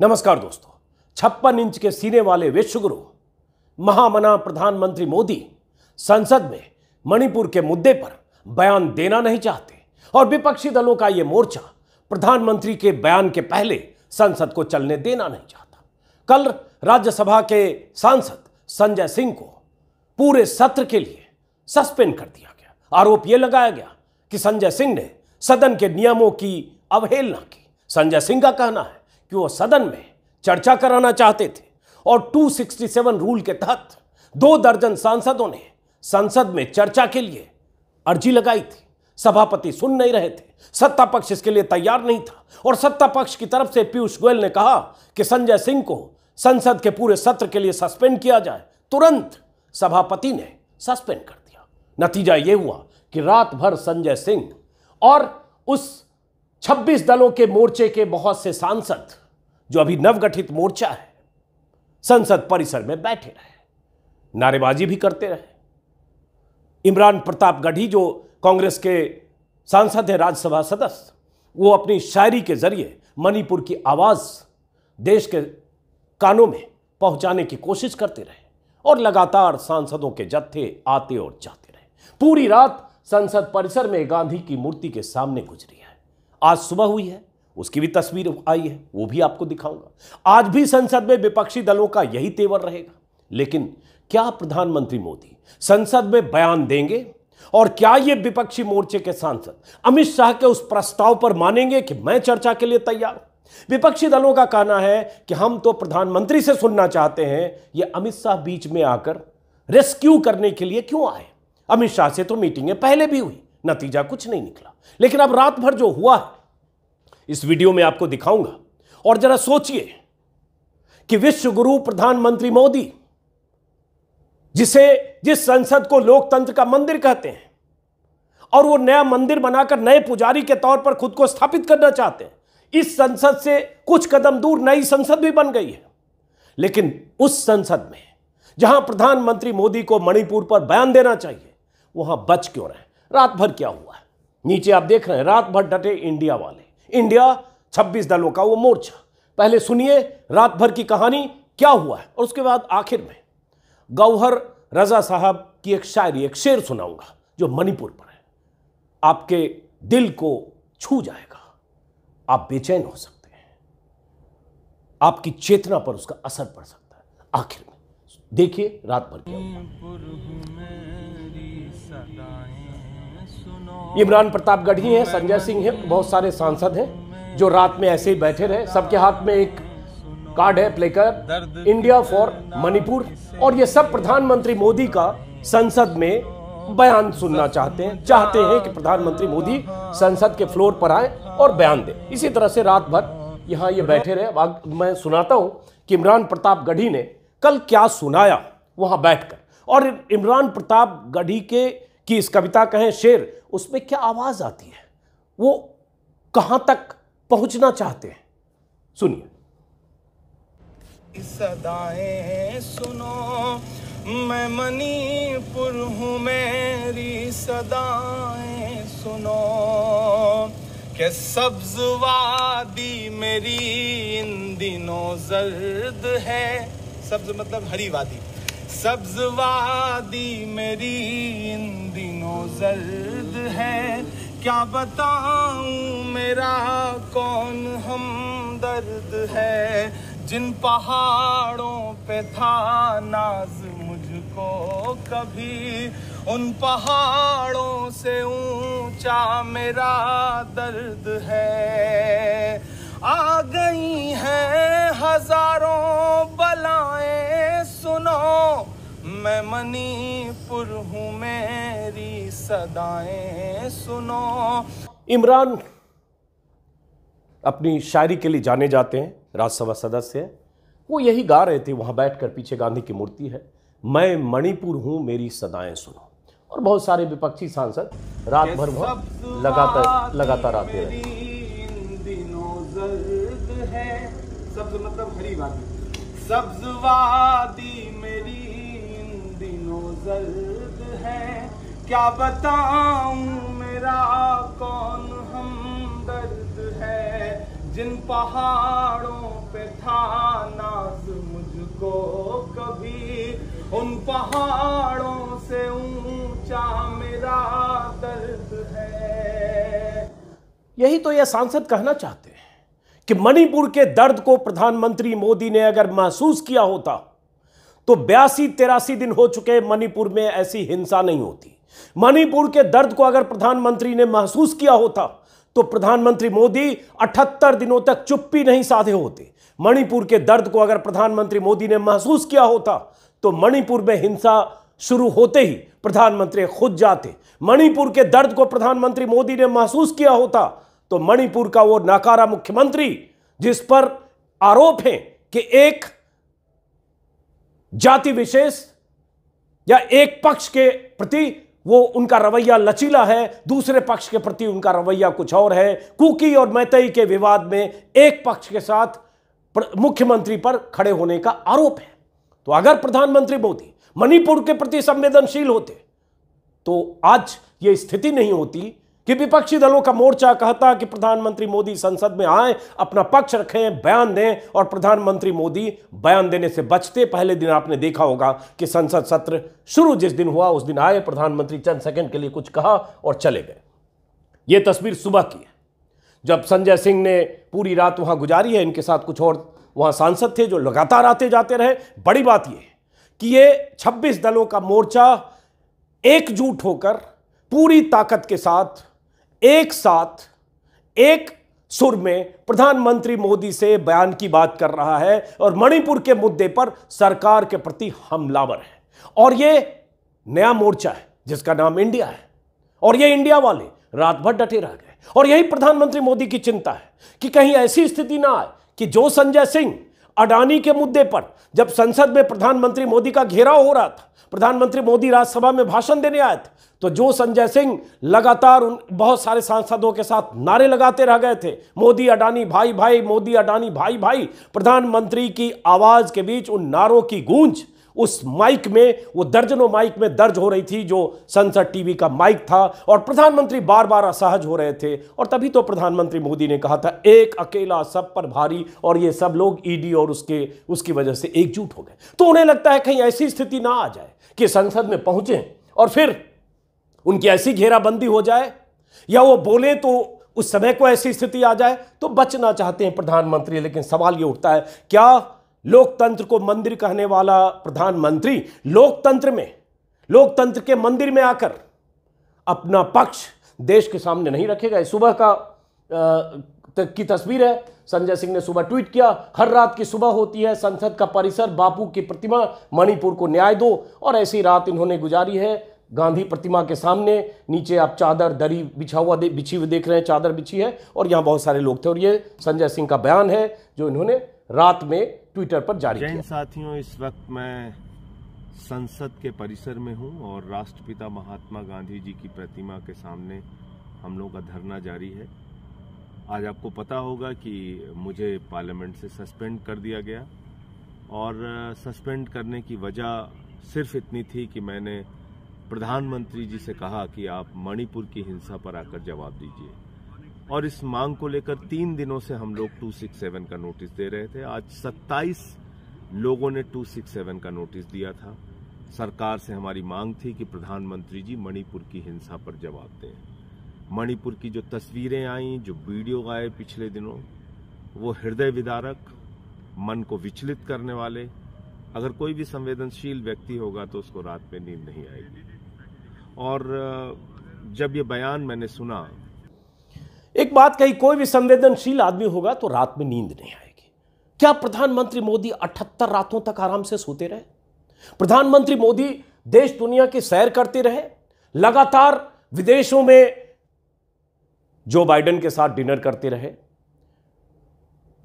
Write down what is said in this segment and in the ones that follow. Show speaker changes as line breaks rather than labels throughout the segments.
नमस्कार दोस्तों छप्पन इंच के सीने वाले विश्वगुरु महामना प्रधानमंत्री मोदी संसद में मणिपुर के मुद्दे पर बयान देना नहीं चाहते और विपक्षी दलों का यह मोर्चा प्रधानमंत्री के बयान के पहले संसद को चलने देना नहीं चाहता कल राज्यसभा के सांसद संजय सिंह को पूरे सत्र के लिए सस्पेंड कर दिया गया आरोप यह लगाया गया कि संजय सिंह ने सदन के नियमों की अवहेलना की संजय सिंह का कहना है कि वो सदन में चर्चा कराना चाहते थे और 267 रूल के तहत दो दर्जन सांसदों ने संसद में चर्चा के लिए अर्जी लगाई थी सभापति सुन नहीं रहे थे सत्ता पक्ष इसके लिए तैयार नहीं था और सत्ता पक्ष की तरफ से पीयूष गोयल ने कहा कि संजय सिंह को संसद के पूरे सत्र के लिए सस्पेंड किया जाए तुरंत सभापति ने सस्पेंड कर दिया नतीजा यह हुआ कि रात भर संजय सिंह और उस 26 दलों के मोर्चे के बहुत से सांसद जो अभी नवगठित मोर्चा है संसद परिसर में बैठे रहे नारेबाजी भी करते रहे इमरान प्रताप गढ़ी जो कांग्रेस के सांसद हैं राज्यसभा सदस्य वो अपनी शायरी के जरिए मणिपुर की आवाज़ देश के कानों में पहुंचाने की कोशिश करते रहे और लगातार सांसदों के जत्थे आते और जाते रहे पूरी रात संसद परिसर में गांधी की मूर्ति के सामने गुजरी है आज सुबह हुई है उसकी भी तस्वीर आई है वो भी आपको दिखाऊंगा आज भी संसद में विपक्षी दलों का यही तेवर रहेगा लेकिन क्या प्रधानमंत्री मोदी संसद में बयान देंगे और क्या ये विपक्षी मोर्चे के सांसद अमित शाह के उस प्रस्ताव पर मानेंगे कि मैं चर्चा के लिए तैयार हूं विपक्षी दलों का कहना है कि हम तो प्रधानमंत्री से सुनना चाहते हैं ये अमित शाह बीच में आकर रेस्क्यू करने के लिए क्यों आए अमित शाह से तो मीटिंगें पहले भी हुई नतीजा कुछ नहीं निकला लेकिन अब रात भर जो हुआ है इस वीडियो में आपको दिखाऊंगा और जरा सोचिए कि विश्व गुरु प्रधानमंत्री मोदी जिसे जिस संसद को लोकतंत्र का मंदिर कहते हैं और वो नया मंदिर बनाकर नए पुजारी के तौर पर खुद को स्थापित करना चाहते हैं इस संसद से कुछ कदम दूर नई संसद भी बन गई है लेकिन उस संसद में जहां प्रधानमंत्री मोदी को मणिपुर पर बयान देना चाहिए वहां बच क्यों रहे रात भर क्या हुआ नीचे आप देख रहे हैं रात भर डटे इंडिया वाले इंडिया 26 दलों का वो मोर्चा पहले सुनिए रात भर की कहानी क्या हुआ है और उसके बाद आखिर में गौहर रजा साहब की एक शायरी एक शेर सुनाऊंगा जो मणिपुर पर है आपके दिल को छू जाएगा आप बेचैन हो सकते हैं आपकी चेतना पर उसका असर पड़ सकता है आखिर में देखिए रात भर की इमरान गढ़ी हैं संजय सिंह हैं बहुत सारे सांसद हैं जो रात में ऐसे ही बैठे रहे सबके हाथ में एक कार्ड है प्ले कर इंडिया फॉर मणिपुर और ये सब प्रधानमंत्री मोदी का संसद में बयान सुनना चाहते हैं चाहते हैं कि प्रधानमंत्री मोदी संसद के फ्लोर पर आए और बयान दे इसी तरह से रात भर यहाँ ये बैठे रहे मैं सुनाता हूँ कि इमरान प्रताप गढ़ी ने कल क्या सुनाया वहाँ बैठकर और इमरान प्रताप गढ़ी के कि इस कविता का है शेर उसमें क्या आवाज़ आती है वो कहाँ तक पहुंचना चाहते हैं सुनिए
सदाएं सुनो मैं मणिपुर हूँ मेरी सदाएं सुनो के सब्ज वादी मेरी इन दिनों जर्द है सब्ज मतलब हरी वादी सब्ज मेरी इन दिनों जर्द है क्या बताऊं मेरा कौन हम दर्द है जिन पहाड़ों पे था नाज मुझको कभी उन पहाड़ों से ऊंचा मेरा दर्द है आ गई हैं हजारों बलाएं सुनो मैं मणिपुर हूँ मेरी सदाएं सुनो
इमरान अपनी शायरी के लिए जाने जाते हैं राज्यसभा सदस्य वो यही गा रहे थे वहाँ बैठकर पीछे गांधी की मूर्ति है मैं मणिपुर हूँ मेरी सदाएं सुनो और बहुत सारे विपक्षी सांसद रात भर भर लगातार लगातार आते
रहे सब्ज मतलब हरी वादी सब्ज वादी मेरी इन दिनों जर्द है क्या बताऊं मेरा कौन हम दर्द है जिन पहाड़ों पे था नाज मुझको कभी उन पहाड़ों से ऊंचा मेरा दर्द है
यही तो यह सांसद कहना चाहते हैं कि मणिपुर के दर्द को प्रधानमंत्री मोदी ने अगर महसूस किया होता तो बयासी तेरासी दिन हो चुके मणिपुर में ऐसी हिंसा नहीं होती मणिपुर के दर्द को अगर प्रधानमंत्री ने महसूस किया होता तो प्रधानमंत्री मोदी अठहत्तर दिनों तक चुप्पी नहीं साधे होते मणिपुर के दर्द को अगर प्रधानमंत्री मोदी ने महसूस किया होता तो मणिपुर में हिंसा शुरू होते ही प्रधानमंत्री खुद जाते मणिपुर के दर्द को प्रधानमंत्री मोदी ने महसूस किया होता तो मणिपुर का वो नाकारा मुख्यमंत्री जिस पर आरोप है कि एक जाति विशेष या एक पक्ष के प्रति वो उनका रवैया लचीला है दूसरे पक्ष के प्रति उनका रवैया कुछ और है कुकी और मैतई के विवाद में एक पक्ष के साथ मुख्यमंत्री पर खड़े होने का आरोप है तो अगर प्रधानमंत्री मोदी मणिपुर के प्रति संवेदनशील होते तो आज ये स्थिति नहीं होती कि विपक्षी दलों का मोर्चा कहता कि प्रधानमंत्री मोदी संसद में आए अपना पक्ष रखें बयान दें और प्रधानमंत्री मोदी बयान देने से बचते पहले दिन आपने देखा होगा कि संसद सत्र शुरू जिस दिन हुआ उस दिन आए प्रधानमंत्री चंद सेकंड के लिए कुछ कहा और चले गए यह तस्वीर सुबह की है जब संजय सिंह ने पूरी रात वहां गुजारी है इनके साथ कुछ और वहां सांसद थे जो लगातार आते जाते रहे बड़ी बात यह कि ये छब्बीस दलों का मोर्चा एकजुट होकर पूरी ताकत के साथ एक साथ एक सुर में प्रधानमंत्री मोदी से बयान की बात कर रहा है और मणिपुर के मुद्दे पर सरकार के प्रति हमलावर है और यह नया मोर्चा है जिसका नाम इंडिया है और यह इंडिया वाले रात भर डटे रह गए और यही प्रधानमंत्री मोदी की चिंता है कि कहीं ऐसी स्थिति ना आए कि जो संजय सिंह अडानी के मुद्दे पर जब संसद में प्रधानमंत्री मोदी का घेराव हो रहा था प्रधानमंत्री मोदी राज्यसभा में भाषण देने आए थे तो जो संजय सिंह लगातार उन बहुत सारे सांसदों के साथ नारे लगाते रह गए थे मोदी अडानी भाई भाई मोदी अडानी भाई भाई प्रधानमंत्री की आवाज के बीच उन नारों की गूंज उस माइक में वो दर्जनों माइक में दर्ज हो रही थी जो संसद टीवी का माइक था और प्रधानमंत्री बार बार असहज हो रहे थे और तभी तो प्रधानमंत्री मोदी ने कहा था एक अकेला सब पर भारी और ये सब लोग ईडी और उसके उसकी वजह से एकजुट हो गए तो उन्हें लगता है कहीं ऐसी स्थिति ना आ जाए कि संसद में पहुंचे और फिर उनकी ऐसी घेराबंदी हो जाए या वो बोले तो उस समय को ऐसी स्थिति आ जाए तो बचना चाहते हैं प्रधानमंत्री लेकिन सवाल ये उठता है क्या लोकतंत्र को मंदिर कहने वाला प्रधानमंत्री लोकतंत्र में लोकतंत्र के मंदिर में आकर अपना पक्ष देश के सामने नहीं रखेगा सुबह का आ, की तस्वीर है संजय सिंह ने सुबह ट्वीट किया हर रात की सुबह होती है संसद का परिसर बापू की प्रतिमा मणिपुर को न्याय दो और ऐसी रात इन्होंने गुजारी है गांधी प्रतिमा के सामने नीचे आप चादर दरी बिछा हुआ बिछी हुई देख रहे हैं चादर बिछी है और यहाँ बहुत सारे लोग थे और ये संजय सिंह का बयान है जो इन्होंने रात में ट्विटर पर जारी किया
साथियों इस वक्त मैं संसद के परिसर में हूं और राष्ट्रपिता महात्मा गांधी जी की प्रतिमा के सामने हम लोगों का धरना जारी है
आज आपको पता होगा कि मुझे पार्लियामेंट से सस्पेंड कर दिया गया और सस्पेंड करने की वजह सिर्फ इतनी थी कि मैंने प्रधानमंत्री जी से कहा कि आप मणिपुर की हिंसा पर आकर जवाब दीजिए और इस मांग को लेकर तीन दिनों से हम लोग 267 का नोटिस दे रहे थे आज 27 लोगों ने 267 का नोटिस दिया था सरकार से हमारी मांग थी कि प्रधानमंत्री जी मणिपुर की हिंसा पर जवाब दें मणिपुर की जो तस्वीरें आई जो वीडियो आए पिछले दिनों वो हृदय विदारक मन को विचलित करने वाले अगर कोई भी संवेदनशील व्यक्ति होगा तो उसको रात में नींद नहीं आएगी और जब ये बयान मैंने सुना एक बात कही कोई भी संवेदनशील आदमी होगा तो रात में नींद नहीं आएगी क्या प्रधानमंत्री मोदी अठहत्तर रातों तक आराम से सोते रहे प्रधानमंत्री मोदी देश दुनिया की सैर करते रहे लगातार विदेशों में जो बाइडेन के साथ डिनर करते रहे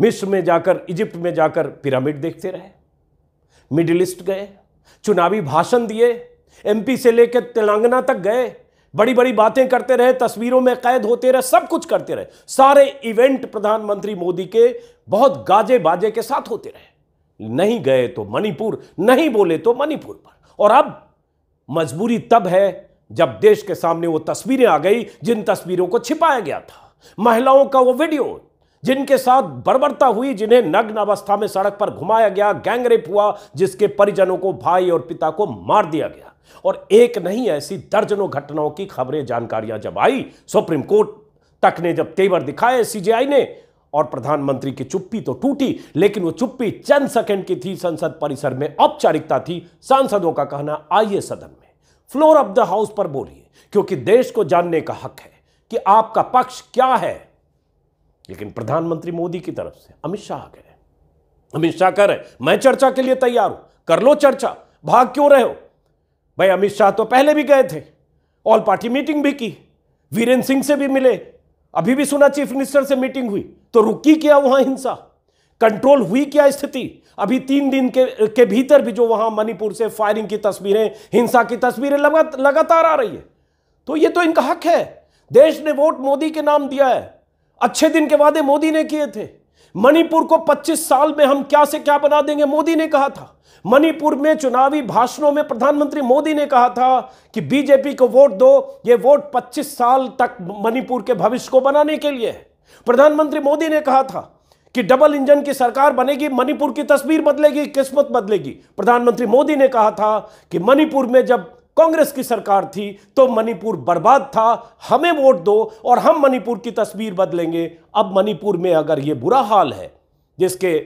मिस्र में जाकर इजिप्ट में जाकर पिरामिड देखते रहे मिडिल ईस्ट गए चुनावी भाषण दिए एमपी से लेकर तेलंगाना तक गए बड़ी बड़ी बातें करते रहे तस्वीरों में कैद होते रहे सब कुछ करते रहे सारे इवेंट प्रधानमंत्री मोदी के बहुत गाजे बाजे के साथ होते रहे नहीं गए तो मणिपुर नहीं बोले तो मणिपुर पर और अब मजबूरी तब है जब देश के सामने वो तस्वीरें आ गई जिन तस्वीरों को छिपाया गया था महिलाओं का वो वीडियो जिनके साथ बर्बरता हुई जिन्हें नग्न अवस्था में सड़क पर घुमाया गया गैंगरेप हुआ जिसके परिजनों को भाई और पिता को मार दिया गया और एक नहीं ऐसी दर्जनों घटनाओं की खबरें जानकारियां जब आई सुप्रीम कोर्ट तक ने जब तेवर दिखाए सीजीआई ने और प्रधानमंत्री की चुप्पी तो टूटी लेकिन वो चुप्पी चंद सेकंड की थी संसद परिसर में औपचारिकता थी सांसदों का कहना आइए सदन में फ्लोर ऑफ द हाउस पर बोलिए क्योंकि देश को जानने का हक है कि आपका पक्ष क्या है लेकिन प्रधानमंत्री मोदी की तरफ से अमित शाह कह रहे अमित शाह कह रहे मैं चर्चा के लिए तैयार हूं कर लो चर्चा भाग क्यों रहे हो भाई अमित शाह तो पहले भी गए थे ऑल पार्टी मीटिंग भी की वीरेंद्र सिंह से भी मिले अभी भी सुना चीफ मिनिस्टर से मीटिंग हुई तो रुकी क्या वहां हिंसा कंट्रोल हुई क्या स्थिति अभी तीन दिन के के भीतर भी जो वहां मणिपुर से फायरिंग की तस्वीरें हिंसा की तस्वीरें लगा, लगातार आ रही है तो ये तो इनका हक है देश ने वोट मोदी के नाम दिया है अच्छे दिन के वादे मोदी ने किए थे मणिपुर को 25 साल में हम क्या से क्या बना देंगे मोदी ने कहा था मणिपुर में चुनावी भाषणों में प्रधानमंत्री मोदी ने कहा था कि बीजेपी को वोट दो ये वोट 25 साल तक मणिपुर के भविष्य को बनाने के लिए है प्रधानमंत्री मोदी ने कहा था कि डबल इंजन की सरकार बनेगी मणिपुर की तस्वीर बदलेगी किस्मत बदलेगी प्रधानमंत्री मोदी ने कहा था कि मणिपुर में जब कांग्रेस की सरकार थी तो मणिपुर बर्बाद था हमें वोट दो और हम मणिपुर की तस्वीर बदलेंगे अब मणिपुर में अगर ये बुरा हाल है जिसके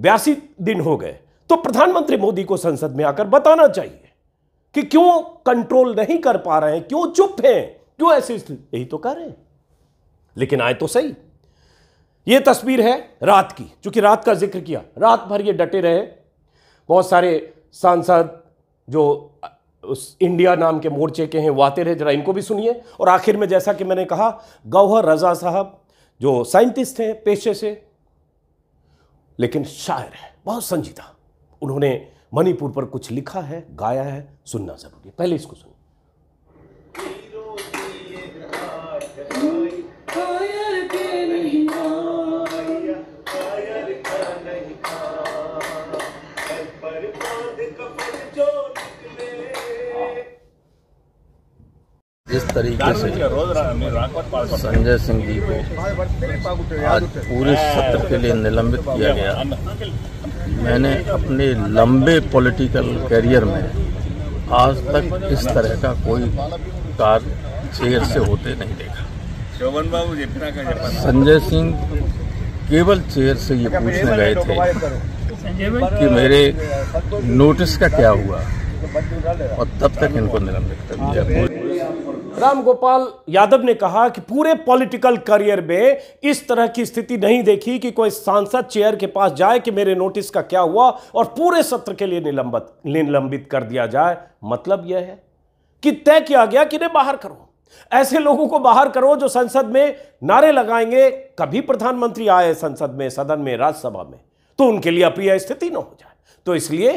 बयासी दिन हो गए तो प्रधानमंत्री मोदी को संसद में आकर बताना चाहिए कि क्यों कंट्रोल नहीं कर पा रहे हैं क्यों चुप हैं क्यों ऐसी यही तो कर रहे हैं लेकिन आए तो सही ये तस्वीर है रात की चूंकि रात का जिक्र किया रात भर ये डटे रहे बहुत सारे सांसद जो उस इंडिया नाम के मोर्चे के हैं वातिर है जरा इनको भी सुनिए और आखिर में जैसा कि मैंने कहा गौहर रजा साहब जो साइंटिस्ट हैं पेशे से लेकिन शायर है बहुत संजीदा उन्होंने मणिपुर पर कुछ लिखा है गाया है सुनना ज़रूरी है पहले इसको सुनिए
जिस तरीके से संजय सिंह जी को आज पूरे सत्र के लिए निलंबित किया गया मैंने अपने लंबे पॉलिटिकल करियर में आज तक इस तरह का कोई
कार्य चेयर से होते नहीं
देखा संजय सिंह
केवल चेयर से ये पूछने गए थे कि मेरे नोटिस का क्या हुआ और तब तक इनको निलंबित कर दिया रामगोपाल यादव ने कहा कि पूरे पॉलिटिकल करियर में इस तरह की स्थिति नहीं देखी कि कोई सांसद चेयर के पास जाए कि मेरे नोटिस का क्या हुआ और पूरे सत्र के लिए निलंबित निलंबित कर दिया जाए मतलब यह है कि तय किया गया कि नहीं बाहर करो ऐसे लोगों को बाहर करो जो संसद में नारे लगाएंगे कभी प्रधानमंत्री आए संसद में सदन में राज्यसभा में तो उनके लिए अप्रिय स्थिति ना हो जाए तो इसलिए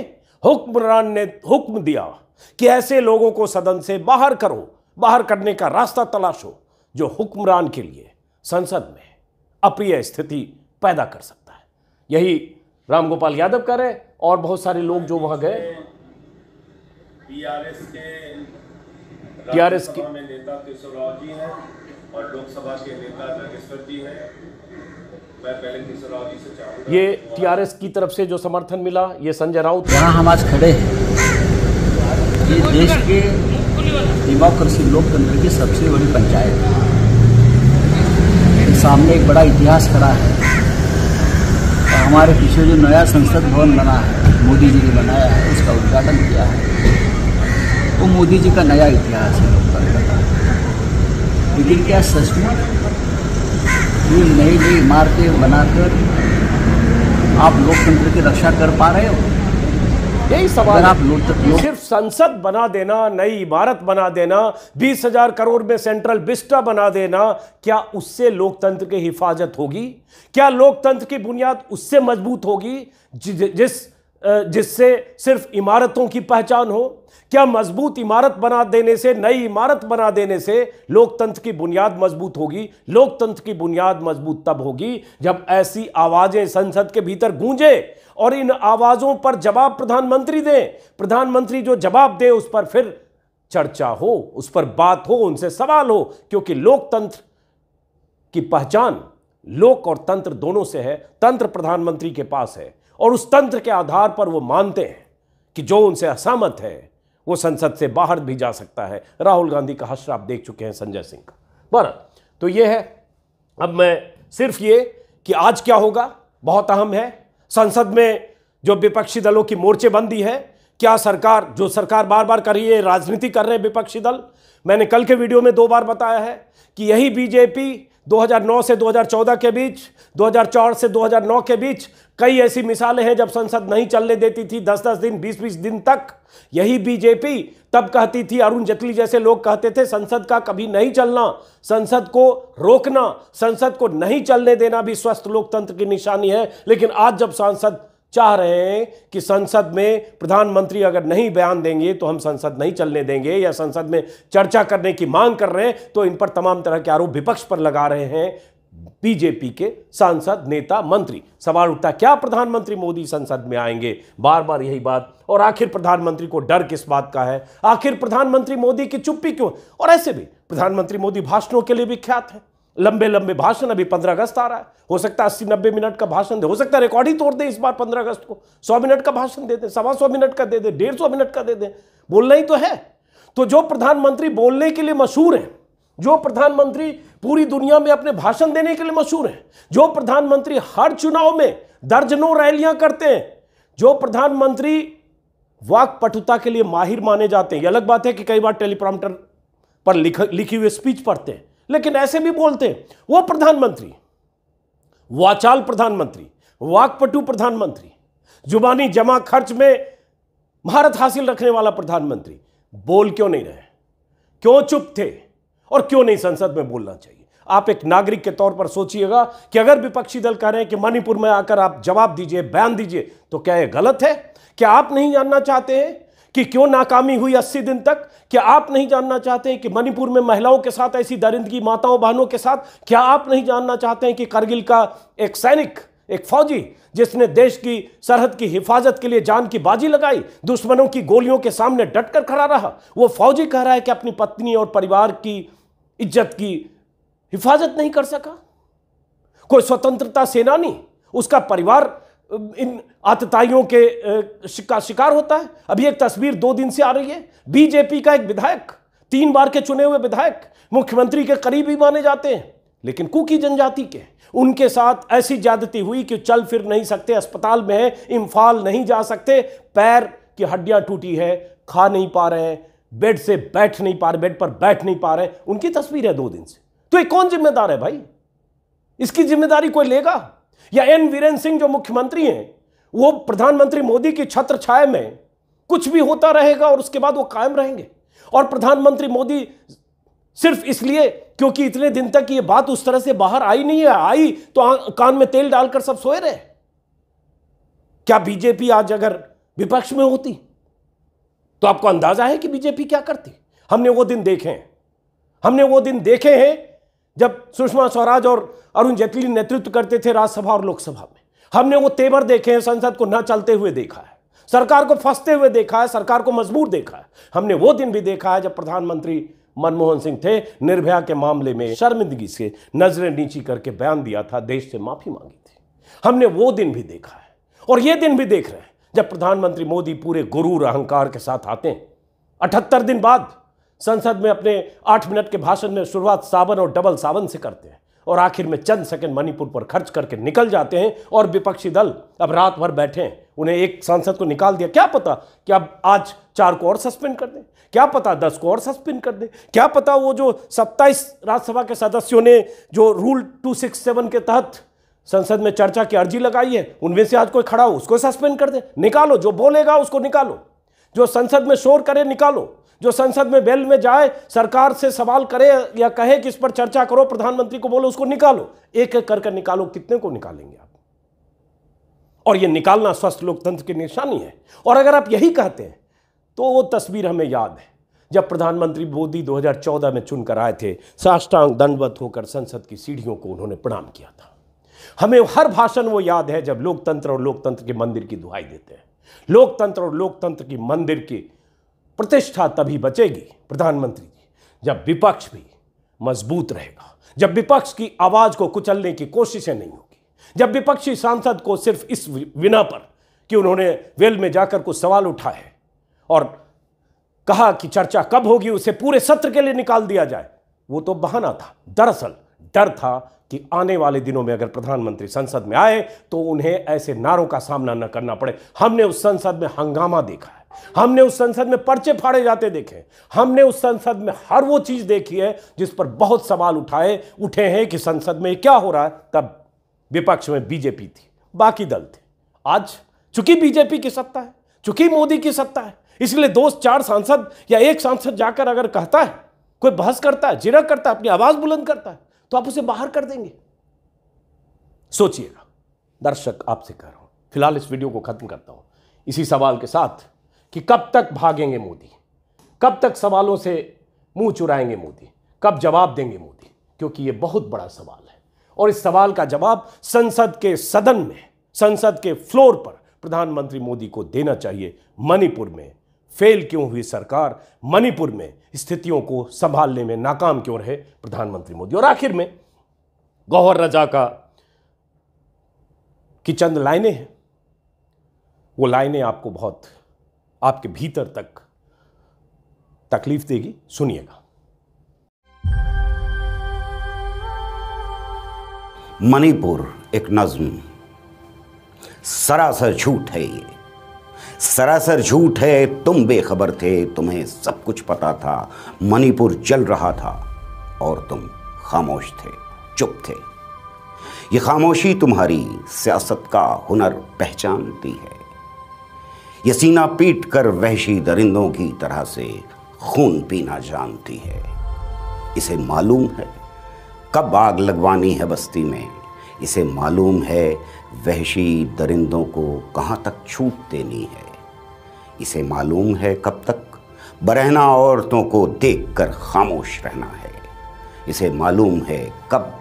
हुक्मरान ने हुक्म दिया कि ऐसे लोगों को सदन से बाहर करो बाहर करने का रास्ता तलाशो जो हुक्मरान के लिए संसद में अप्रिय स्थिति पैदा कर सकता है यही रामगोपाल यादव कह रहे और बहुत सारे लोग जो वहां गए टीआरएस के टीआरएस के में नेता केशवराव जी हैं और लोकसभा के नेता नागेश्वर जी
हैं ये
टीआरएस की तरफ से जो समर्थन मिला ये संजय राउत यहाँ हम आज खड़े हैं ये देश
के
डेमोक्रेसी लोकतंत्र की सबसे बड़ी पंचायत है सामने एक बड़ा इतिहास खड़ा है हमारे पीछे जो नया संसद भवन बना है मोदी जी ने बनाया है उसका उद्घाटन किया है वो मोदी जी का नया इतिहास है लोकतंत्र का लेकिन क्या सचमुच ये नई नई इमारतें बनाकर आप लोकतंत्र की रक्षा कर पा रहे हो
यही सवाल आप तो- सिर्फ संसद बना देना नई इमारत बना देना बीस हजार करोड़ में सेंट्रल बिस्टा बना देना क्या उससे लोकतंत्र की हिफाजत होगी क्या लोकतंत्र की बुनियाद उससे मजबूत होगी जिस जिससे सिर्फ इमारतों की पहचान हो क्या मजबूत इमारत बना देने से नई इमारत बना देने से लोकतंत्र की बुनियाद मजबूत होगी लोकतंत्र की बुनियाद मजबूत तब होगी जब ऐसी आवाज़ें संसद के भीतर गूंजे और इन आवाज़ों पर जवाब प्रधानमंत्री दें प्रधानमंत्री जो जवाब दें उस पर फिर चर्चा हो उस पर बात हो उनसे सवाल हो क्योंकि लोकतंत्र की पहचान लोक और तंत्र दोनों से है तंत्र प्रधानमंत्री के पास है और उस तंत्र के आधार पर वो मानते हैं कि जो उनसे असहमत है वो संसद से बाहर भी जा सकता है राहुल गांधी का हश्र आप देख चुके हैं संजय सिंह का बरं तो ये है अब मैं सिर्फ ये कि आज क्या होगा बहुत अहम है संसद में जो विपक्षी दलों की मोर्चेबंदी है क्या सरकार जो सरकार बार बार कर रही है राजनीति कर रहे हैं विपक्षी दल मैंने कल के वीडियो में दो बार बताया है कि यही बीजेपी 2009 से 2014 के बीच 2004 से 2009 के बीच कई ऐसी मिसालें हैं जब संसद नहीं चलने देती थी 10-10 दिन 20-20 दिन तक यही बीजेपी तब कहती थी अरुण जेटली जैसे लोग कहते थे संसद का कभी नहीं चलना संसद को रोकना संसद को नहीं चलने देना भी स्वस्थ लोकतंत्र की निशानी है लेकिन आज जब सांसद चाह रहे हैं कि संसद में प्रधानमंत्री अगर नहीं बयान देंगे तो हम संसद नहीं चलने देंगे या संसद में चर्चा करने की मांग कर रहे हैं तो इन पर तमाम तरह के आरोप विपक्ष पर लगा रहे हैं बीजेपी के सांसद नेता मंत्री सवाल उठता क्या प्रधानमंत्री मोदी संसद में आएंगे बार बार यही बात और आखिर प्रधानमंत्री को डर किस बात का है आखिर प्रधानमंत्री मोदी की चुप्पी क्यों और ऐसे भी प्रधानमंत्री मोदी भाषणों के लिए विख्यात है लंबे लंबे भाषण अभी पंद्रह अगस्त आ रहा है हो सकता है अस्सी नब्बे मिनट का भाषण दे हो सकता है रिकॉर्ड ही तोड़ दे इस बार पंद्रह अगस्त को सौ मिनट का भाषण दे दें सवा सौ मिनट का दे दें डेढ़ सौ मिनट का दे दें बोलना ही तो है तो जो प्रधानमंत्री बोलने के लिए मशहूर हैं जो प्रधानमंत्री पूरी दुनिया में अपने भाषण देने के लिए मशहूर हैं जो प्रधानमंत्री हर चुनाव में दर्जनों रैलियां करते हैं जो प्रधानमंत्री वाक पटुता के लिए माहिर माने जाते हैं यह अलग बात है कि कई बार टेलीप्रॉम्प्टर पर लिख लिखी हुई स्पीच पढ़ते हैं लेकिन ऐसे भी बोलते हैं वो प्रधानमंत्री वाचाल प्रधानमंत्री वाकपटु प्रधानमंत्री जुबानी जमा खर्च में महारत हासिल रखने वाला प्रधानमंत्री बोल क्यों नहीं रहे क्यों चुप थे और क्यों नहीं संसद में बोलना चाहिए आप एक नागरिक के तौर पर सोचिएगा कि अगर विपक्षी दल कह रहे हैं कि मणिपुर में आकर आप जवाब दीजिए बयान दीजिए तो क्या यह गलत है क्या आप नहीं जानना चाहते हैं कि क्यों नाकामी हुई अस्सी दिन तक क्या आप नहीं जानना चाहते हैं कि मणिपुर में महिलाओं के साथ ऐसी दरिंदगी माताओं बहनों के साथ क्या आप नहीं जानना चाहते हैं कि करगिल का एक सैनिक एक फौजी जिसने देश की सरहद की हिफाजत के लिए जान की बाजी लगाई दुश्मनों की गोलियों के सामने डटकर खड़ा रहा वो फौजी कह रहा है कि अपनी पत्नी और परिवार की इज्जत की हिफाजत नहीं कर सका कोई स्वतंत्रता सेनानी उसका परिवार इन आतताइयों के का शिकार होता है अभी एक तस्वीर दो दिन से आ रही है बीजेपी का एक विधायक तीन बार के चुने हुए विधायक मुख्यमंत्री के करीब ही माने जाते हैं लेकिन कुकी जनजाति के उनके साथ ऐसी ज्यादती हुई कि चल फिर नहीं सकते अस्पताल में है इम्फाल नहीं जा सकते पैर की हड्डियां टूटी है खा नहीं पा रहे हैं बेड से बैठ नहीं पा रहे बेड पर बैठ नहीं पा रहे उनकी तस्वीर है दो दिन से तो ये कौन जिम्मेदार है भाई इसकी जिम्मेदारी कोई लेगा या एन वीरेंद्र सिंह जो मुख्यमंत्री हैं वो प्रधानमंत्री मोदी की छत्र छाया में कुछ भी होता रहेगा और उसके बाद वो कायम रहेंगे और प्रधानमंत्री मोदी सिर्फ इसलिए क्योंकि इतने दिन तक ये बात उस तरह से बाहर आई नहीं है आई तो कान में तेल डालकर सब सोए रहे क्या बीजेपी आज अगर विपक्ष में होती तो आपको अंदाजा है कि बीजेपी क्या करती हमने वो दिन देखे हैं हमने वो दिन देखे हैं जब सुषमा स्वराज और अरुण जेटली नेतृत्व करते थे राज्यसभा और लोकसभा में हमने वो तेवर देखे हैं संसद को न चलते हुए देखा है सरकार को फंसते हुए देखा है सरकार को मजबूर देखा है हमने वो दिन भी देखा है जब प्रधानमंत्री मनमोहन सिंह थे निर्भया के मामले में शर्मिंदगी से नजरें नीची करके बयान दिया था देश से माफी मांगी थी हमने वो दिन भी देखा है और ये दिन भी देख रहे हैं जब प्रधानमंत्री मोदी पूरे गुरूर अहंकार के साथ आते हैं अठहत्तर दिन बाद संसद में अपने आठ मिनट के भाषण में शुरुआत सावन और डबल सावन से करते हैं और आखिर में चंद सेकंड मणिपुर पर खर्च करके निकल जाते हैं और विपक्षी दल अब रात भर बैठे हैं उन्हें एक सांसद को निकाल दिया क्या पता कि अब आज चार को और सस्पेंड कर दें क्या पता दस को और सस्पेंड कर दें क्या पता वो जो सत्ताईस राज्यसभा के सदस्यों ने जो रूल टू सिक्स सेवन के तहत संसद में चर्चा की अर्जी लगाई है उनमें से आज कोई खड़ा हो उसको सस्पेंड कर दे निकालो जो बोलेगा उसको निकालो जो संसद में शोर करे निकालो जो संसद में बेल में जाए सरकार से सवाल करे या कहे कि इस पर चर्चा करो प्रधानमंत्री को बोलो उसको निकालो एक एक करके कर निकालो कितने को निकालेंगे आप और ये निकालना स्वस्थ लोकतंत्र की निशानी है और अगर आप यही कहते हैं तो वो तस्वीर हमें याद है जब प्रधानमंत्री मोदी 2014 में चुनकर आए थे साष्टांग दंडवत होकर संसद की सीढ़ियों को उन्होंने प्रणाम किया था हमें हर भाषण वो याद है जब लोकतंत्र और लोकतंत्र के मंदिर की दुहाई देते हैं लोकतंत्र और लोकतंत्र की मंदिर की प्रतिष्ठा तभी बचेगी प्रधानमंत्री जी जब विपक्ष भी मजबूत रहेगा जब विपक्ष की आवाज़ को कुचलने की कोशिशें नहीं होगी जब विपक्षी सांसद को सिर्फ इस बिना पर कि उन्होंने वेल में जाकर कुछ सवाल उठाए और कहा कि चर्चा कब होगी उसे पूरे सत्र के लिए निकाल दिया जाए वो तो बहाना था दरअसल डर था कि आने वाले दिनों में अगर प्रधानमंत्री संसद में आए तो उन्हें ऐसे नारों का सामना न करना पड़े हमने उस संसद में हंगामा देखा है हमने उस संसद में पर्चे फाड़े जाते देखे हमने उस संसद में हर वो चीज देखी है जिस पर बहुत सवाल उठाए उठे हैं कि संसद में क्या हो रहा है तब विपक्ष में बीजेपी थी बाकी दल थे आज चूंकि बीजेपी की सत्ता है चूंकि मोदी की सत्ता है इसलिए दोस्त चार सांसद या एक सांसद जाकर अगर कहता है कोई बहस करता है जिरा करता है अपनी आवाज बुलंद करता है तो आप उसे बाहर कर देंगे सोचिएगा दर्शक आपसे कह रहा हूं फिलहाल इस वीडियो को खत्म करता हूं इसी सवाल के साथ कि कब तक भागेंगे मोदी कब तक सवालों से मुंह चुराएंगे मोदी कब जवाब देंगे मोदी क्योंकि यह बहुत बड़ा सवाल है और इस सवाल का जवाब संसद के सदन में संसद के फ्लोर पर प्रधानमंत्री मोदी को देना चाहिए मणिपुर में फेल क्यों हुई सरकार मणिपुर में स्थितियों को संभालने में नाकाम क्यों रहे प्रधानमंत्री मोदी और आखिर में गौहर रजा का की चंद लाइनें हैं वो लाइने आपको बहुत आपके भीतर तक तकलीफ देगी सुनिएगा
मणिपुर एक नज्म सरासर झूठ है ये सरासर झूठ है तुम बेखबर थे तुम्हें सब कुछ पता था मणिपुर जल रहा था और तुम खामोश थे चुप थे ये खामोशी तुम्हारी सियासत का हुनर पहचानती है ये सीना पीट कर वहशी दरिंदों की तरह से खून पीना जानती है इसे मालूम है कब आग लगवानी है बस्ती में इसे मालूम है वहशी दरिंदों को कहाँ तक छूट देनी है इसे मालूम है कब तक बरहना औरतों को देखकर खामोश रहना है इसे मालूम है कब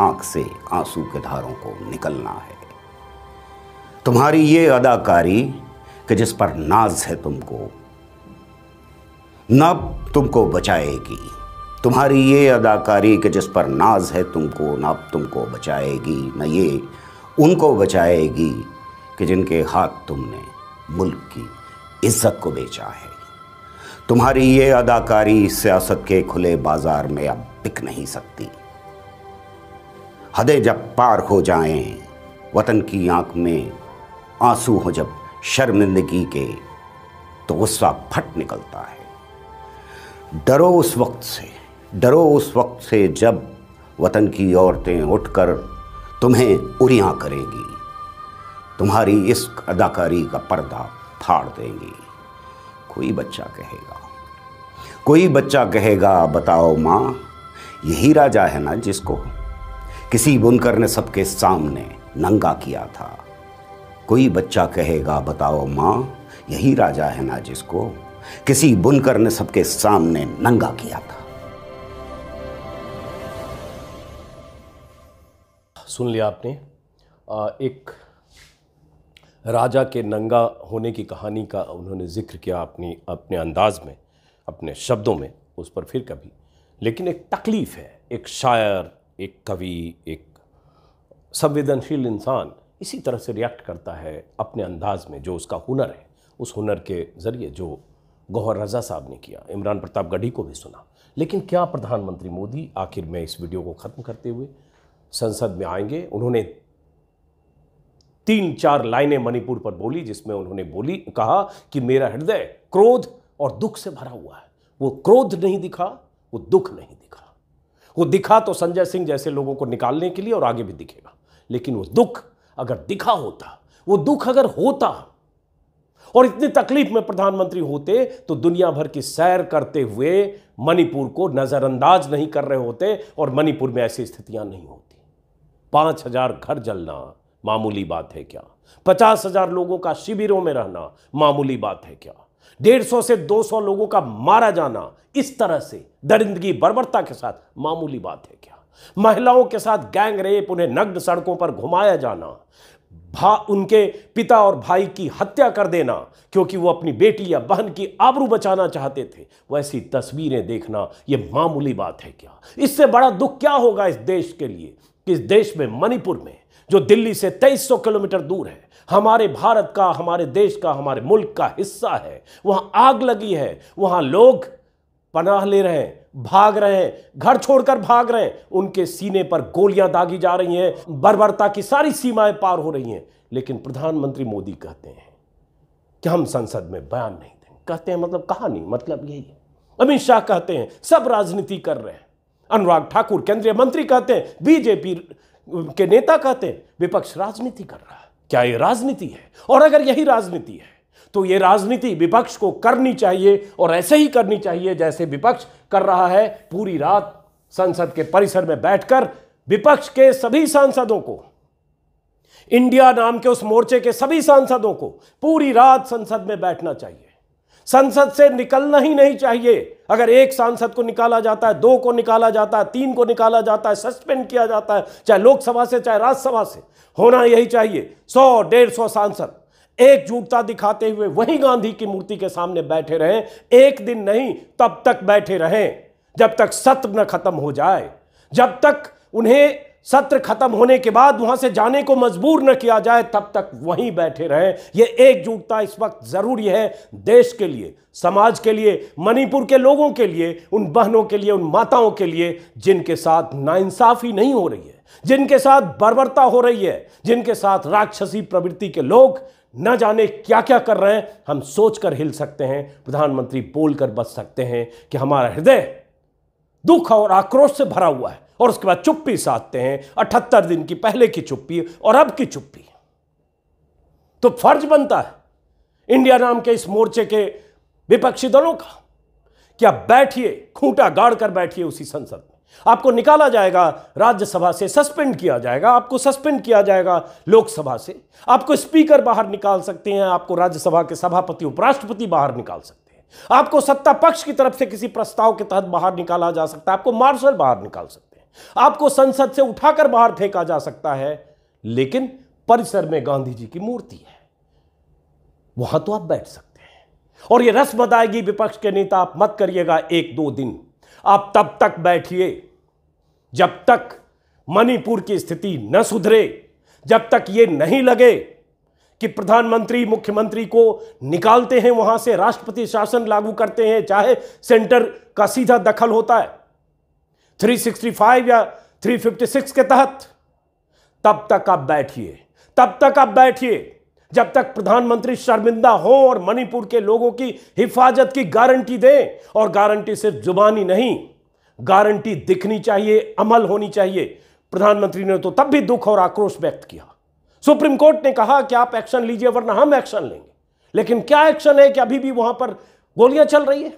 आंख से आंसू के धारों को निकलना है तुम्हारी ये अदाकारी कि जिस पर नाज है तुमको नब तुमको बचाएगी तुम्हारी ये अदाकारी कि जिस पर नाज है तुमको नब तुमको बचाएगी न ये उनको बचाएगी कि जिनके हाथ तुमने मुल्क की इज्जत को बेचा है तुम्हारी ये अदाकारी सियासत के खुले बाजार में अब बिक नहीं सकती हदें जब पार हो जाएं, वतन की आंख में आंसू हो जब शर्मिंदगी के तो गुस्सा फट निकलता है डरो उस वक्त से डरो उस वक्त से जब वतन की औरतें उठकर तुम्हें उरियां करेंगी तुम्हारी इस अदाकारी का पर्दा फाड़ देंगे कोई बच्चा कहेगा कोई बच्चा कहेगा बताओ माँ यही राजा है ना जिसको किसी बुनकर ने सबके सामने नंगा किया था कोई बच्चा कहेगा बताओ माँ यही राजा है ना जिसको किसी बुनकर ने सबके सामने नंगा किया था
सुन लिया आपने एक राजा के नंगा होने की कहानी का उन्होंने जिक्र किया अपनी अपने अंदाज में अपने शब्दों में उस पर फिर कभी लेकिन एक तकलीफ़ है एक शायर एक कवि एक संवेदनशील इंसान इसी तरह से रिएक्ट करता है अपने अंदाज में जो उसका हुनर है उस हुनर के ज़रिए जो गौहर रजा साहब ने किया इमरान प्रताप गढ़ी को भी सुना लेकिन क्या प्रधानमंत्री मोदी आखिर में इस वीडियो को ख़त्म करते हुए संसद में आएंगे उन्होंने तीन चार लाइनें मणिपुर पर बोली जिसमें उन्होंने बोली कहा कि मेरा हृदय क्रोध और दुख से भरा हुआ है वो क्रोध नहीं दिखा वो दुख नहीं दिखा वो दिखा तो संजय सिंह जैसे लोगों को निकालने के लिए और आगे भी दिखेगा लेकिन वो दुख अगर दिखा होता वो दुख अगर होता और इतनी तकलीफ में प्रधानमंत्री होते तो दुनिया भर की सैर करते हुए मणिपुर को नज़रअंदाज नहीं कर रहे होते और मणिपुर में ऐसी स्थितियां नहीं होती पांच हजार घर जलना मामूली बात है क्या पचास हजार लोगों का शिविरों में रहना मामूली बात है क्या डेढ़ सौ से दो सौ लोगों का मारा जाना इस तरह से दरिंदगी बर्बरता के साथ मामूली बात है क्या महिलाओं के साथ गैंग रेप उन्हें नग्न सड़कों पर घुमाया जाना भा उनके पिता और भाई की हत्या कर देना क्योंकि वो अपनी बेटी या बहन की आबरू बचाना चाहते थे वैसी तस्वीरें देखना ये मामूली बात है क्या इससे बड़ा दुख क्या होगा इस देश के लिए कि इस देश में मणिपुर में जो दिल्ली से 2300 किलोमीटर दूर है हमारे भारत का हमारे देश का हमारे मुल्क का हिस्सा है वहां आग लगी है वहां लोग पनाह ले रहे हैं भाग रहे हैं घर छोड़कर भाग रहे हैं उनके सीने पर गोलियां दागी जा रही हैं बर्बरता की सारी सीमाएं पार हो रही हैं लेकिन प्रधानमंत्री मोदी कहते हैं कि हम संसद में बयान नहीं देंगे कहते हैं मतलब कहा नहीं मतलब यही है अमित शाह कहते हैं सब राजनीति कर रहे हैं अनुराग ठाकुर केंद्रीय मंत्री कहते हैं बीजेपी के नेता कहते हैं विपक्ष राजनीति कर रहा है क्या ये राजनीति है और अगर यही राजनीति है तो ये राजनीति विपक्ष को करनी चाहिए और ऐसे ही करनी चाहिए जैसे विपक्ष कर रहा है पूरी रात संसद के परिसर में बैठकर विपक्ष के सभी सांसदों को इंडिया नाम के उस मोर्चे के सभी सांसदों को पूरी रात संसद में बैठना चाहिए संसद से निकलना ही नहीं चाहिए अगर एक सांसद को निकाला जाता है दो को निकाला जाता है तीन को निकाला जाता है सस्पेंड किया जाता है चाहे लोकसभा से चाहे राज्यसभा से होना यही चाहिए सौ डेढ़ सौ सांसद एकजुटता दिखाते हुए वही गांधी की मूर्ति के सामने बैठे रहें एक दिन नहीं तब तक बैठे रहें जब तक सत्य न खत्म हो जाए जब तक उन्हें सत्र खत्म होने के बाद वहां से जाने को मजबूर न किया जाए तब तक वहीं बैठे रहें यह एकजुटता इस वक्त ज़रूरी है देश के लिए समाज के लिए मणिपुर के लोगों के लिए उन बहनों के लिए उन माताओं के लिए जिनके साथ नाइंसाफ़ी नहीं हो रही है जिनके साथ बर्बरता हो रही है जिनके साथ राक्षसी प्रवृत्ति के लोग न जाने क्या क्या कर रहे हैं हम सोचकर हिल सकते हैं प्रधानमंत्री बोलकर बच सकते हैं कि हमारा हृदय दुख और आक्रोश से भरा हुआ है और उसके बाद चुप्पी साधते हैं अठहत्तर दिन की पहले की चुप्पी और अब की चुप्पी तो फर्ज बनता है इंडिया नाम के इस मोर्चे के विपक्षी दलों का कि आप बैठिए खूंटा गाड़ कर बैठिए उसी संसद में आपको निकाला जाएगा राज्यसभा से सस्पेंड किया जाएगा आपको सस्पेंड किया जाएगा लोकसभा से आपको स्पीकर बाहर निकाल सकते हैं आपको राज्यसभा के सभापति उपराष्ट्रपति बाहर निकाल सकते हैं आपको सत्ता पक्ष की तरफ से किसी प्रस्ताव के तहत बाहर निकाला जा सकता है आपको मार्शल बाहर निकाल सकते आपको संसद से उठाकर बाहर फेंका जा सकता है लेकिन परिसर में गांधी जी की मूर्ति है वहां तो आप बैठ सकते हैं और यह रस्म बताएगी विपक्ष के नेता आप मत करिएगा एक दो दिन आप तब तक बैठिए जब तक मणिपुर की स्थिति न सुधरे जब तक यह नहीं लगे कि प्रधानमंत्री मुख्यमंत्री को निकालते हैं वहां से राष्ट्रपति शासन लागू करते हैं चाहे सेंटर का सीधा दखल होता है 365 या 356 के तहत तब तक आप बैठिए तब तक आप बैठिए जब तक प्रधानमंत्री शर्मिंदा हो और मणिपुर के लोगों की हिफाजत की गारंटी दें और गारंटी सिर्फ जुबानी नहीं गारंटी दिखनी चाहिए अमल होनी चाहिए प्रधानमंत्री ने तो तब भी दुख और आक्रोश व्यक्त किया सुप्रीम कोर्ट ने कहा कि आप एक्शन लीजिए वरना हम एक्शन लेंगे लेकिन क्या एक्शन है कि अभी भी वहां पर गोलियां चल रही है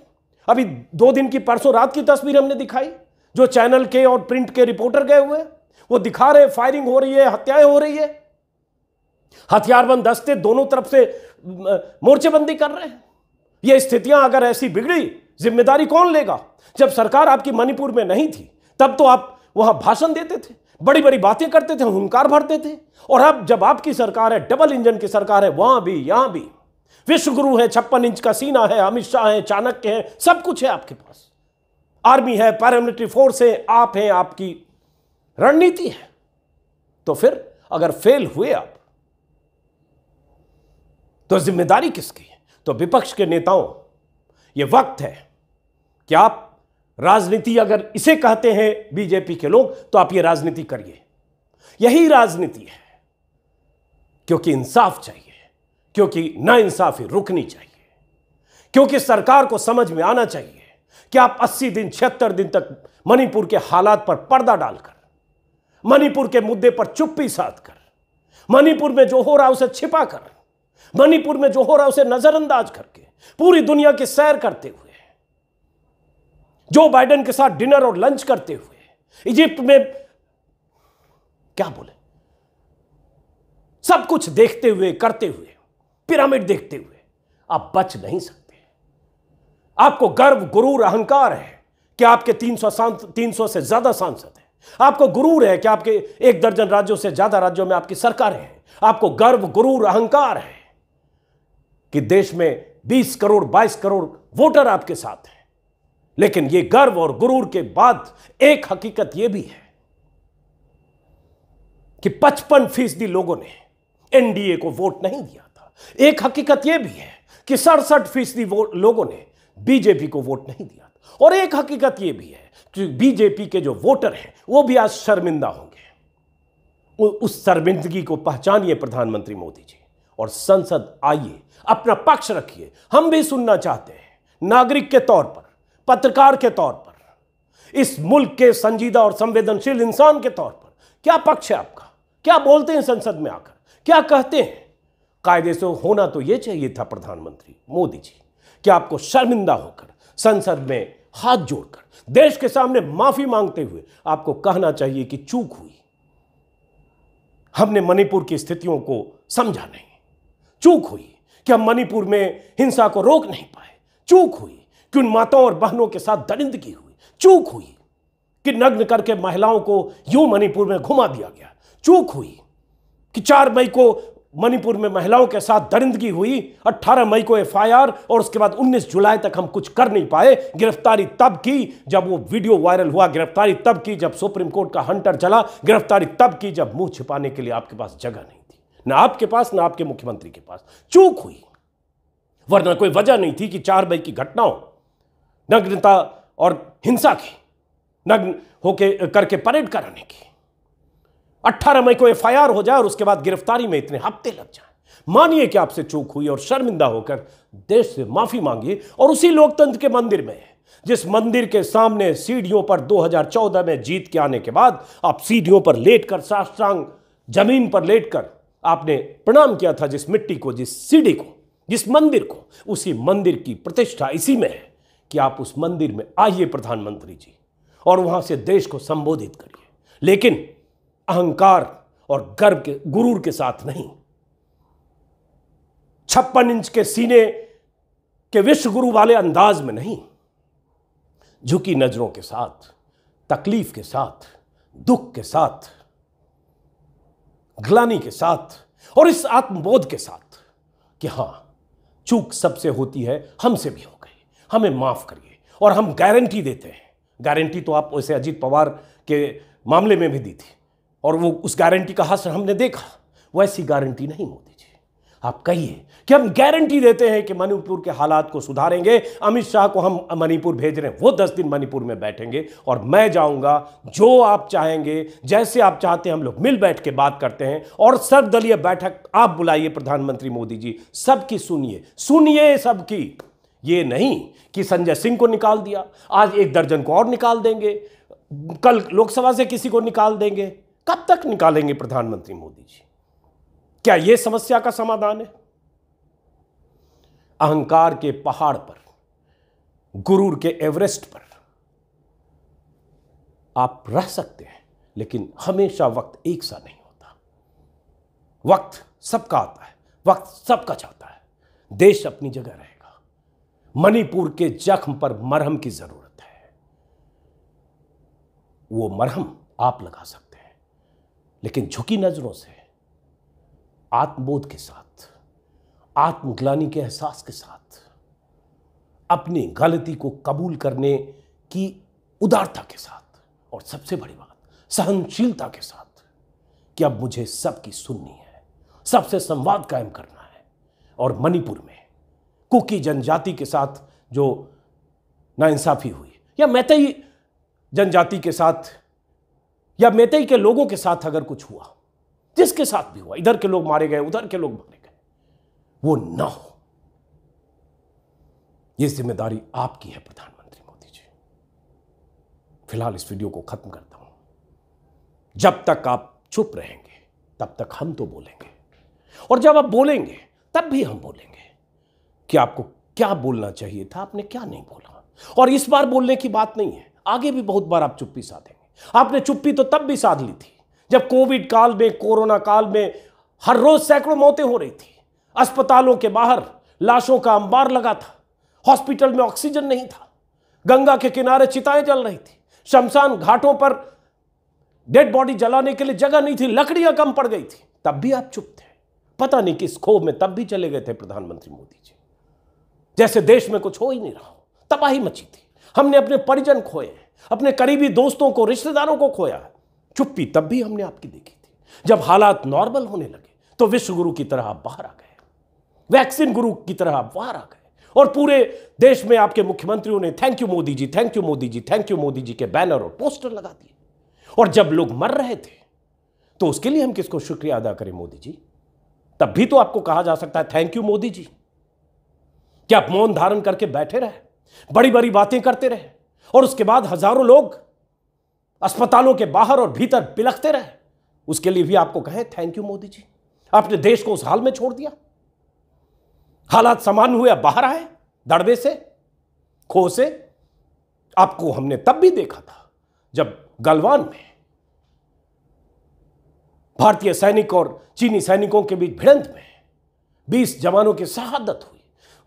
अभी दो दिन की परसों रात की तस्वीर हमने दिखाई जो चैनल के और प्रिंट के रिपोर्टर गए हुए हैं वो दिखा रहे फायरिंग हो रही है हत्याएं हो रही है हथियारबंद दस्ते दोनों तरफ से मोर्चेबंदी कर रहे हैं ये स्थितियां अगर ऐसी बिगड़ी जिम्मेदारी कौन लेगा जब सरकार आपकी मणिपुर में नहीं थी तब तो आप वहां भाषण देते थे बड़ी बड़ी बातें करते थे हंकार भरते थे और अब जब आपकी सरकार है डबल इंजन की सरकार है वहां भी यहां भी विश्वगुरु है छप्पन इंच का सीना है अमित शाह है चाणक्य है सब कुछ है आपके पास आर्मी है पैरामिलिट्री फोर्स है आप हैं आपकी रणनीति है तो फिर अगर फेल हुए आप तो जिम्मेदारी किसकी है तो विपक्ष के नेताओं यह वक्त है कि आप राजनीति अगर इसे कहते हैं बीजेपी के लोग तो आप ये राजनीति करिए यही राजनीति है क्योंकि इंसाफ चाहिए क्योंकि ना इंसाफी रुकनी चाहिए क्योंकि सरकार को समझ में आना चाहिए कि आप 80 दिन छिहत्तर दिन तक मणिपुर के हालात पर पर्दा डालकर मणिपुर के मुद्दे पर चुप्पी साध कर मणिपुर में जो हो रहा उसे छिपा कर मणिपुर में जो हो रहा उसे नजरअंदाज करके पूरी दुनिया की सैर करते हुए जो बाइडेन के साथ डिनर और लंच करते हुए इजिप्ट में क्या बोले सब कुछ देखते हुए करते हुए पिरामिड देखते हुए आप बच नहीं सकते आपको गर्व गुरूर अहंकार है कि आपके 300 तीन सौ से ज़्यादा सांसद हैं आपको गुरूर है कि आपके एक दर्जन राज्यों से ज़्यादा राज्यों में आपकी सरकारें हैं आपको गर्व गुरूर अहंकार है कि देश में 20 करोड़ 22 करोड़ वोटर आपके साथ हैं लेकिन यह गर्व और गुरूर के बाद एक हकीकत यह भी है कि पचपन फीसदी लोगों ने एनडीए को वोट नहीं दिया था एक हकीकत यह भी है कि सड़सठ फीसदी लोगों ने बीजेपी को वोट नहीं दिया और एक हकीकत यह भी है कि बीजेपी के जो वोटर हैं वो भी आज शर्मिंदा होंगे उस शर्मिंदगी को पहचानिए प्रधानमंत्री मोदी जी और संसद आइए अपना पक्ष रखिए हम भी सुनना चाहते हैं नागरिक के तौर पर पत्रकार के तौर पर इस मुल्क के संजीदा और संवेदनशील इंसान के तौर पर क्या पक्ष है आपका क्या बोलते हैं संसद में आकर क्या कहते हैं कायदे से होना तो यह चाहिए था प्रधानमंत्री मोदी जी कि आपको शर्मिंदा होकर संसद में हाथ जोड़कर देश के सामने माफी मांगते हुए आपको कहना चाहिए कि चूक हुई हमने मणिपुर की स्थितियों को समझा नहीं चूक हुई कि हम मणिपुर में हिंसा को रोक नहीं पाए चूक हुई कि उन माताओं और बहनों के साथ दरिंदगी हुई चूक हुई कि नग्न करके महिलाओं को यूं मणिपुर में घुमा दिया गया चूक हुई कि चार मई को मणिपुर में महिलाओं के साथ दरिंदगी हुई 18 मई को एफआईआर और उसके बाद 19 जुलाई तक हम कुछ कर नहीं पाए गिरफ्तारी तब की जब वो वीडियो वायरल हुआ गिरफ्तारी तब की जब सुप्रीम कोर्ट का हंटर चला गिरफ्तारी तब की जब मुंह छिपाने के लिए आपके पास जगह नहीं थी ना आपके पास ना आपके मुख्यमंत्री के पास चूक हुई वरना कोई वजह नहीं थी कि चार मई की घटनाओं नग्नता और हिंसा की नग्न होके करके परेड कराने की अट्ठारह मई को एफ हो जाए और उसके बाद गिरफ्तारी में इतने हफ्ते लग जाए मानिए कि आपसे चूक हुई और शर्मिंदा होकर देश से माफी मांगिए और उसी लोकतंत्र के मंदिर में जिस मंदिर के सामने सीढ़ियों पर 2014 में जीत के आने के बाद आप सीढ़ियों पर लेटकर साष्टांग जमीन पर लेटकर आपने प्रणाम किया था जिस मिट्टी को जिस सीढ़ी को जिस मंदिर को उसी मंदिर की प्रतिष्ठा इसी में है कि आप उस मंदिर में आइए प्रधानमंत्री जी और वहां से देश को संबोधित करिए लेकिन अहंकार और गर्व के गुरूर के साथ नहीं छप्पन इंच के सीने के विश्व गुरु वाले अंदाज में नहीं झुकी नजरों के साथ तकलीफ के साथ दुख के साथ ग्लानी के साथ और इस आत्मबोध के साथ कि हां चूक सबसे होती है हमसे भी हो गई हमें माफ करिए और हम गारंटी देते हैं गारंटी तो आप वैसे अजीत पवार के मामले में भी दी थी और वो उस गारंटी का हासिल हमने देखा वैसी गारंटी नहीं मोदी जी आप कहिए कि हम गारंटी देते हैं कि मणिपुर के हालात को सुधारेंगे अमित शाह को हम मणिपुर भेज रहे हैं वो दस दिन मणिपुर में बैठेंगे और मैं जाऊंगा जो आप चाहेंगे जैसे आप चाहते हैं हम लोग मिल बैठ के बात करते हैं और सर्वदलीय बैठक आप बुलाइए प्रधानमंत्री मोदी जी सबकी सुनिए सुनिए सबकी ये नहीं कि संजय सिंह को निकाल दिया आज एक दर्जन को और निकाल देंगे कल लोकसभा से किसी को निकाल देंगे कब तक निकालेंगे प्रधानमंत्री मोदी जी क्या यह समस्या का समाधान है अहंकार के पहाड़ पर गुरूर के एवरेस्ट पर आप रह सकते हैं लेकिन हमेशा वक्त एक सा नहीं होता वक्त सबका आता है वक्त सबका चाहता है देश अपनी जगह रहेगा मणिपुर के जख्म पर मरहम की जरूरत है वो मरहम आप लगा सकते लेकिन झुकी नज़रों से आत्मबोध के साथ आत्मग्लानी के एहसास के साथ अपनी गलती को कबूल करने की उदारता के साथ और सबसे बड़ी बात सहनशीलता के साथ कि अब मुझे सबकी सुननी है सबसे संवाद कायम करना है और मणिपुर में कुकी जनजाति के साथ जो नाइंसाफ़ी हुई या मैत जनजाति के साथ या मेतई के लोगों के साथ अगर कुछ हुआ जिसके साथ भी हुआ इधर के लोग मारे गए उधर के लोग मारे गए वो ना हो यह जिम्मेदारी आपकी है प्रधानमंत्री मोदी जी फिलहाल इस वीडियो को खत्म करता हूं जब तक आप चुप रहेंगे तब तक हम तो बोलेंगे और जब आप बोलेंगे तब भी हम बोलेंगे कि आपको क्या बोलना चाहिए था आपने क्या नहीं बोला और इस बार बोलने की बात नहीं है आगे भी बहुत बार आप चुप्पी साधेंगे आपने चुप्पी तो तब भी साध ली थी जब कोविड काल में कोरोना काल में हर रोज सैकड़ों मौतें हो रही थी अस्पतालों के बाहर लाशों का अंबार लगा था हॉस्पिटल में ऑक्सीजन नहीं था गंगा के किनारे चिताएं जल रही थी शमशान घाटों पर डेड बॉडी जलाने के लिए जगह नहीं थी लकड़ियां कम पड़ गई थी तब भी आप चुप थे पता नहीं किस खोह में तब भी चले गए थे प्रधानमंत्री मोदी जी जैसे देश में कुछ हो ही नहीं रहा तबाही मची थी हमने अपने परिजन खोए अपने करीबी दोस्तों को रिश्तेदारों को खोया है चुप्पी तब भी हमने आपकी देखी थी जब हालात नॉर्मल होने लगे तो विश्व गुरु की तरह आप बाहर आ गए वैक्सीन गुरु की तरह आप बाहर आ गए और पूरे देश में आपके मुख्यमंत्रियों ने thank you Modi ji thank you Modi ji thank you Modi ji के बैनर और पोस्टर लगा दिए और जब लोग मर रहे थे तो उसके लिए हम किसको शुक्रिया अदा करें मोदी जी तब भी तो आपको कहा जा सकता है थैंक यू मोदी जी क्या आप मौन धारण करके बैठे रहे बड़ी बड़ी बातें करते रहे और उसके बाद हजारों लोग अस्पतालों के बाहर और भीतर बिलखते रहे उसके लिए भी आपको कहें थैंक यू मोदी जी आपने देश को उस हाल में छोड़ दिया हालात समान हुए बाहर आए दड़बे से खो से आपको हमने तब भी देखा था जब गलवान में भारतीय सैनिक और चीनी सैनिकों के बीच भिड़ंत में 20 जवानों की शहादत हुई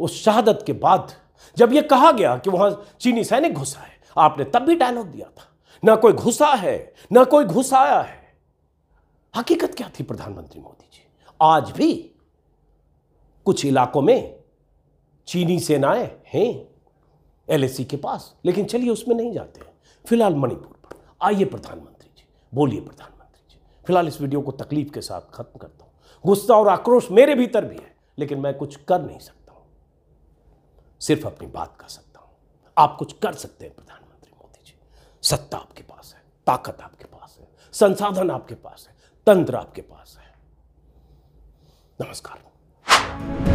उस शहादत के बाद जब यह कहा गया कि वहां चीनी सैनिक घुस आए आपने तब भी डायलॉग दिया था ना कोई घुसा है ना कोई घुसाया है हकीकत क्या थी प्रधानमंत्री मोदी जी आज भी कुछ इलाकों में चीनी सेनाएं हैं एलएसी के पास लेकिन चलिए उसमें नहीं जाते फिलहाल मणिपुर पर आइए प्रधानमंत्री जी बोलिए प्रधानमंत्री जी फिलहाल इस वीडियो को तकलीफ के साथ खत्म करता हूं गुस्सा और आक्रोश मेरे भीतर भी है लेकिन मैं कुछ कर नहीं सकता हूं सिर्फ अपनी बात कर सकता हूं आप कुछ कर सकते हैं प्रधानमंत्री सत्ता आपके पास है ताकत आपके पास है संसाधन आपके पास है तंत्र आपके पास है
नमस्कार